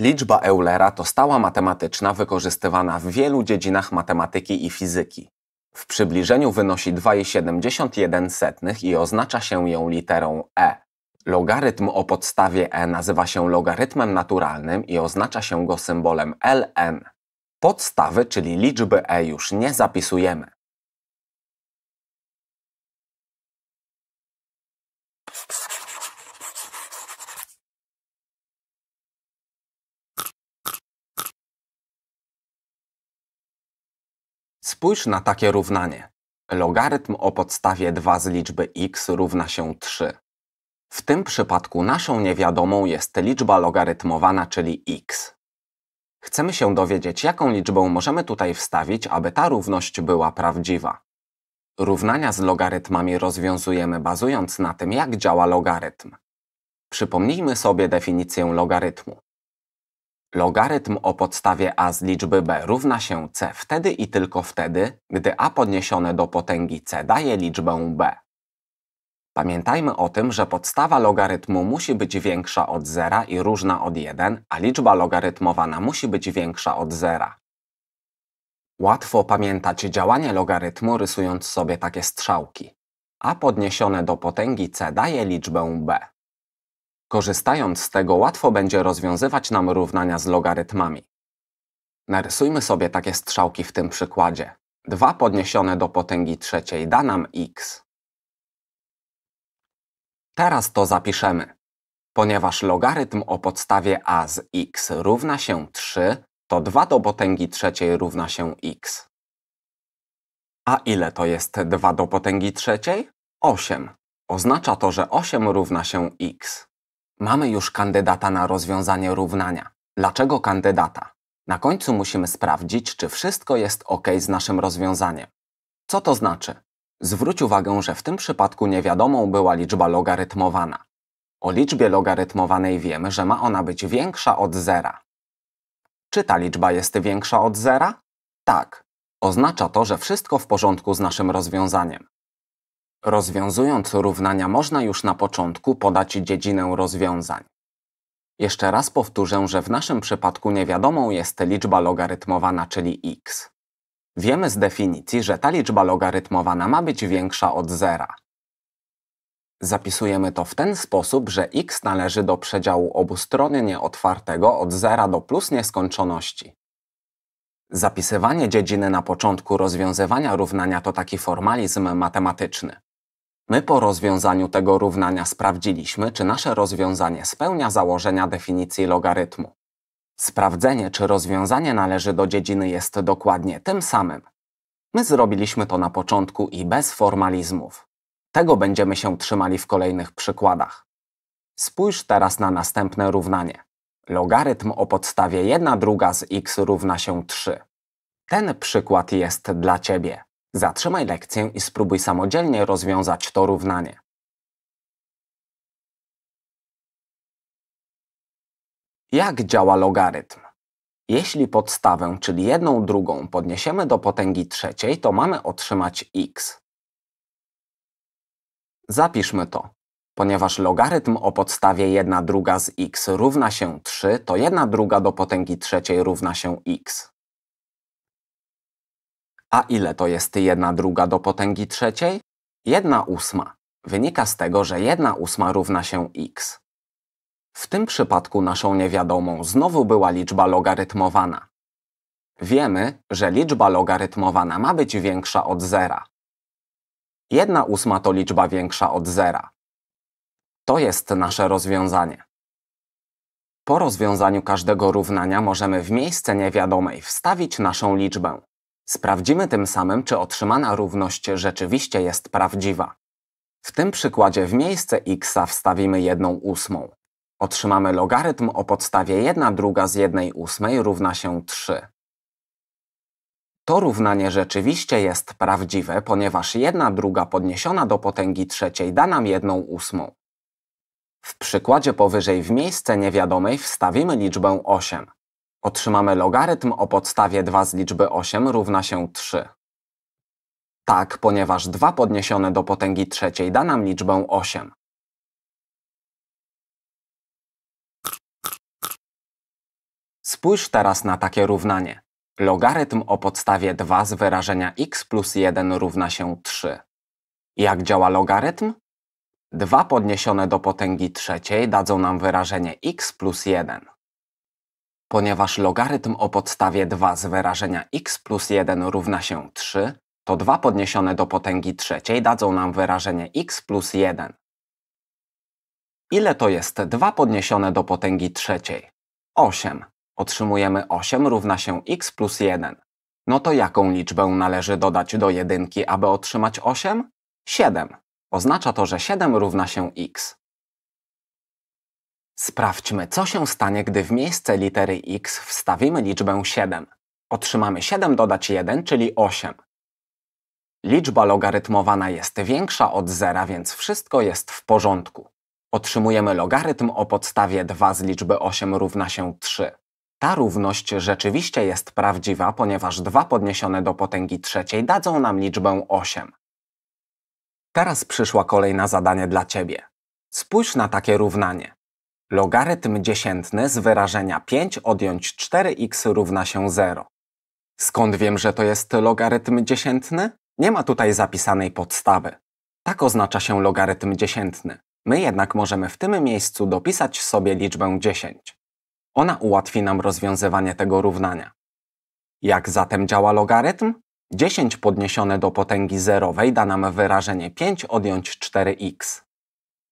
Liczba Eulera to stała matematyczna wykorzystywana w wielu dziedzinach matematyki i fizyki. W przybliżeniu wynosi 2,71 i oznacza się ją literą E. Logarytm o podstawie E nazywa się logarytmem naturalnym i oznacza się go symbolem Ln. Podstawy, czyli liczby E już nie zapisujemy. Spójrz na takie równanie. Logarytm o podstawie 2 z liczby x równa się 3. W tym przypadku naszą niewiadomą jest liczba logarytmowana, czyli x. Chcemy się dowiedzieć, jaką liczbę możemy tutaj wstawić, aby ta równość była prawdziwa. Równania z logarytmami rozwiązujemy bazując na tym, jak działa logarytm. Przypomnijmy sobie definicję logarytmu. Logarytm o podstawie a z liczby b równa się c wtedy i tylko wtedy, gdy a podniesione do potęgi c daje liczbę b. Pamiętajmy o tym, że podstawa logarytmu musi być większa od zera i różna od 1, a liczba logarytmowana musi być większa od zera. Łatwo pamiętać działanie logarytmu rysując sobie takie strzałki. a podniesione do potęgi c daje liczbę b. Korzystając z tego łatwo będzie rozwiązywać nam równania z logarytmami. Narysujmy sobie takie strzałki w tym przykładzie. 2 podniesione do potęgi trzeciej da nam x. Teraz to zapiszemy. Ponieważ logarytm o podstawie a z x równa się 3, to 2 do potęgi trzeciej równa się x. A ile to jest 2 do potęgi trzeciej? 8. Oznacza to, że 8 równa się x. Mamy już kandydata na rozwiązanie równania. Dlaczego kandydata? Na końcu musimy sprawdzić, czy wszystko jest ok z naszym rozwiązaniem. Co to znaczy? Zwróć uwagę, że w tym przypadku niewiadomą była liczba logarytmowana. O liczbie logarytmowanej wiemy, że ma ona być większa od zera. Czy ta liczba jest większa od zera? Tak. Oznacza to, że wszystko w porządku z naszym rozwiązaniem. Rozwiązując równania można już na początku podać dziedzinę rozwiązań. Jeszcze raz powtórzę, że w naszym przypadku niewiadomą jest liczba logarytmowana, czyli x. Wiemy z definicji, że ta liczba logarytmowana ma być większa od zera. Zapisujemy to w ten sposób, że x należy do przedziału obustronnie otwartego od zera do plus nieskończoności. Zapisywanie dziedziny na początku rozwiązywania równania to taki formalizm matematyczny. My po rozwiązaniu tego równania sprawdziliśmy, czy nasze rozwiązanie spełnia założenia definicji logarytmu. Sprawdzenie, czy rozwiązanie należy do dziedziny jest dokładnie tym samym. My zrobiliśmy to na początku i bez formalizmów. Tego będziemy się trzymali w kolejnych przykładach. Spójrz teraz na następne równanie. Logarytm o podstawie 1 druga z x równa się 3. Ten przykład jest dla Ciebie. Zatrzymaj lekcję i spróbuj samodzielnie rozwiązać to równanie. Jak działa logarytm? Jeśli podstawę, czyli jedną drugą, podniesiemy do potęgi trzeciej, to mamy otrzymać x. Zapiszmy to. Ponieważ logarytm o podstawie 1 druga z x równa się 3, to 1 druga do potęgi trzeciej równa się x. A ile to jest jedna druga do potęgi trzeciej? Jedna ósma. Wynika z tego, że jedna ósma równa się x. W tym przypadku naszą niewiadomą znowu była liczba logarytmowana. Wiemy, że liczba logarytmowana ma być większa od zera. Jedna ósma to liczba większa od zera. To jest nasze rozwiązanie. Po rozwiązaniu każdego równania możemy w miejsce niewiadomej wstawić naszą liczbę. Sprawdzimy tym samym, czy otrzymana równość rzeczywiście jest prawdziwa. W tym przykładzie w miejsce x wstawimy 1 ósmą. Otrzymamy logarytm o podstawie 1 druga z 1 ósmej równa się 3. To równanie rzeczywiście jest prawdziwe, ponieważ 1 druga podniesiona do potęgi trzeciej da nam 1 ósmą. W przykładzie powyżej w miejsce niewiadomej wstawimy liczbę 8. Otrzymamy logarytm o podstawie 2 z liczby 8 równa się 3. Tak, ponieważ 2 podniesione do potęgi trzeciej da nam liczbę 8. Spójrz teraz na takie równanie. Logarytm o podstawie 2 z wyrażenia x plus 1 równa się 3. Jak działa logarytm? 2 podniesione do potęgi trzeciej dadzą nam wyrażenie x plus 1. Ponieważ logarytm o podstawie 2 z wyrażenia x plus 1 równa się 3, to 2 podniesione do potęgi trzeciej dadzą nam wyrażenie x plus 1. Ile to jest 2 podniesione do potęgi trzeciej? 8. Otrzymujemy 8 równa się x plus 1. No to jaką liczbę należy dodać do jedynki, aby otrzymać 8? 7. Oznacza to, że 7 równa się x. Sprawdźmy, co się stanie, gdy w miejsce litery x wstawimy liczbę 7. Otrzymamy 7 dodać 1, czyli 8. Liczba logarytmowana jest większa od zera, więc wszystko jest w porządku. Otrzymujemy logarytm o podstawie 2 z liczby 8 równa się 3. Ta równość rzeczywiście jest prawdziwa, ponieważ 2 podniesione do potęgi trzeciej dadzą nam liczbę 8. Teraz przyszła kolej na zadanie dla Ciebie. Spójrz na takie równanie. Logarytm dziesiętny z wyrażenia 5 odjąć 4x równa się 0. Skąd wiem, że to jest logarytm dziesiętny? Nie ma tutaj zapisanej podstawy. Tak oznacza się logarytm dziesiętny. My jednak możemy w tym miejscu dopisać sobie liczbę 10. Ona ułatwi nam rozwiązywanie tego równania. Jak zatem działa logarytm? 10 podniesione do potęgi zerowej da nam wyrażenie 5 odjąć 4x.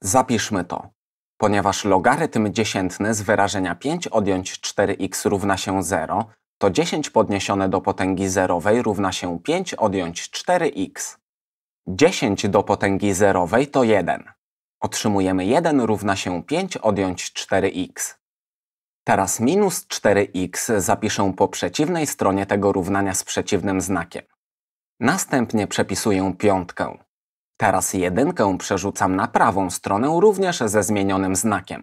Zapiszmy to. Ponieważ logarytm dziesiętny z wyrażenia 5 odjąć 4x równa się 0, to 10 podniesione do potęgi zerowej równa się 5 odjąć 4x. 10 do potęgi zerowej to 1. Otrzymujemy 1 równa się 5 odjąć 4x. Teraz minus 4x zapiszę po przeciwnej stronie tego równania z przeciwnym znakiem. Następnie przepisuję piątkę. Teraz jedynkę przerzucam na prawą stronę również ze zmienionym znakiem.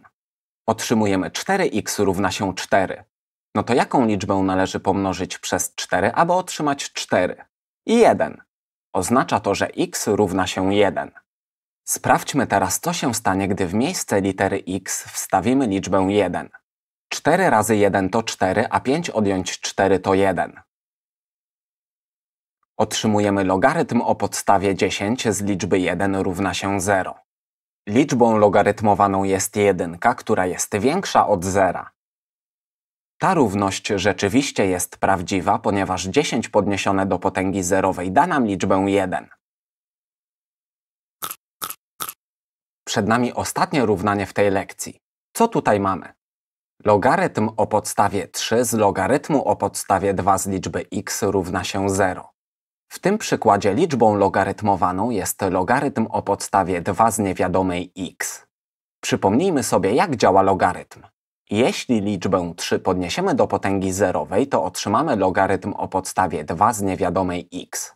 Otrzymujemy 4x równa się 4. No to jaką liczbę należy pomnożyć przez 4, aby otrzymać 4? I 1. Oznacza to, że x równa się 1. Sprawdźmy teraz, co się stanie, gdy w miejsce litery x wstawimy liczbę 1. 4 razy 1 to 4, a 5 odjąć 4 to 1. Otrzymujemy logarytm o podstawie 10 z liczby 1 równa się 0. Liczbą logarytmowaną jest jedynka, która jest większa od zera. Ta równość rzeczywiście jest prawdziwa, ponieważ 10 podniesione do potęgi zerowej da nam liczbę 1. Przed nami ostatnie równanie w tej lekcji. Co tutaj mamy? Logarytm o podstawie 3 z logarytmu o podstawie 2 z liczby x równa się 0. W tym przykładzie liczbą logarytmowaną jest logarytm o podstawie 2 z niewiadomej x. Przypomnijmy sobie, jak działa logarytm. Jeśli liczbę 3 podniesiemy do potęgi zerowej, to otrzymamy logarytm o podstawie 2 z niewiadomej x.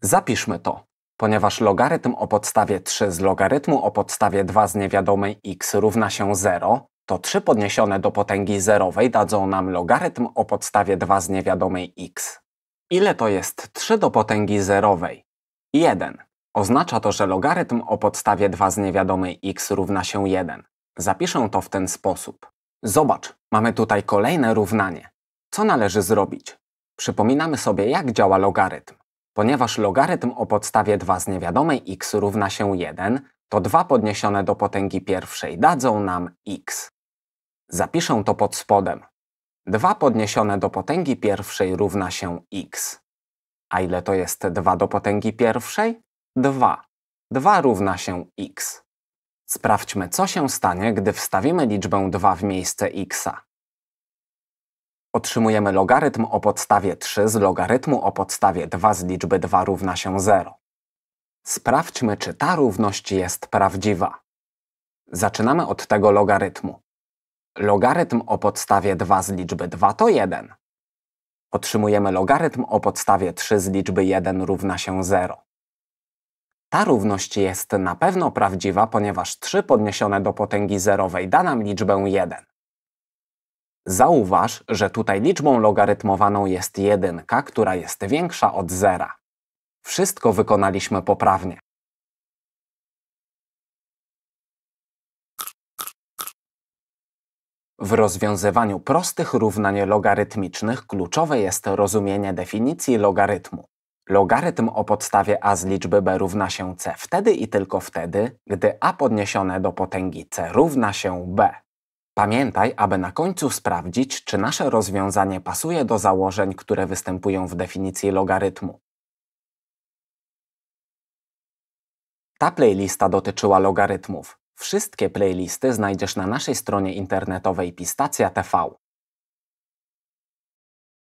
Zapiszmy to. Ponieważ logarytm o podstawie 3 z logarytmu o podstawie 2 z niewiadomej x równa się 0, to 3 podniesione do potęgi zerowej dadzą nam logarytm o podstawie 2 z niewiadomej x. Ile to jest 3 do potęgi zerowej? 1. Oznacza to, że logarytm o podstawie 2 z niewiadomej x równa się 1. Zapiszę to w ten sposób. Zobacz, mamy tutaj kolejne równanie. Co należy zrobić? Przypominamy sobie, jak działa logarytm. Ponieważ logarytm o podstawie 2 z niewiadomej x równa się 1, to 2 podniesione do potęgi pierwszej dadzą nam x. Zapiszę to pod spodem. 2 podniesione do potęgi pierwszej równa się x. A ile to jest 2 do potęgi pierwszej? 2. 2 równa się x. Sprawdźmy, co się stanie, gdy wstawimy liczbę 2 w miejsce x. Otrzymujemy logarytm o podstawie 3 z logarytmu o podstawie 2 z liczby 2 równa się 0. Sprawdźmy, czy ta równość jest prawdziwa. Zaczynamy od tego logarytmu. Logarytm o podstawie 2 z liczby 2 to 1. Otrzymujemy logarytm o podstawie 3 z liczby 1 równa się 0. Ta równość jest na pewno prawdziwa, ponieważ 3 podniesione do potęgi zerowej da nam liczbę 1. Zauważ, że tutaj liczbą logarytmowaną jest 1, która jest większa od 0. Wszystko wykonaliśmy poprawnie. W rozwiązywaniu prostych równań logarytmicznych kluczowe jest rozumienie definicji logarytmu. Logarytm o podstawie a z liczby b równa się c wtedy i tylko wtedy, gdy a podniesione do potęgi c równa się b. Pamiętaj, aby na końcu sprawdzić, czy nasze rozwiązanie pasuje do założeń, które występują w definicji logarytmu. Ta playlista dotyczyła logarytmów. Wszystkie playlisty znajdziesz na naszej stronie internetowej Pistacja TV.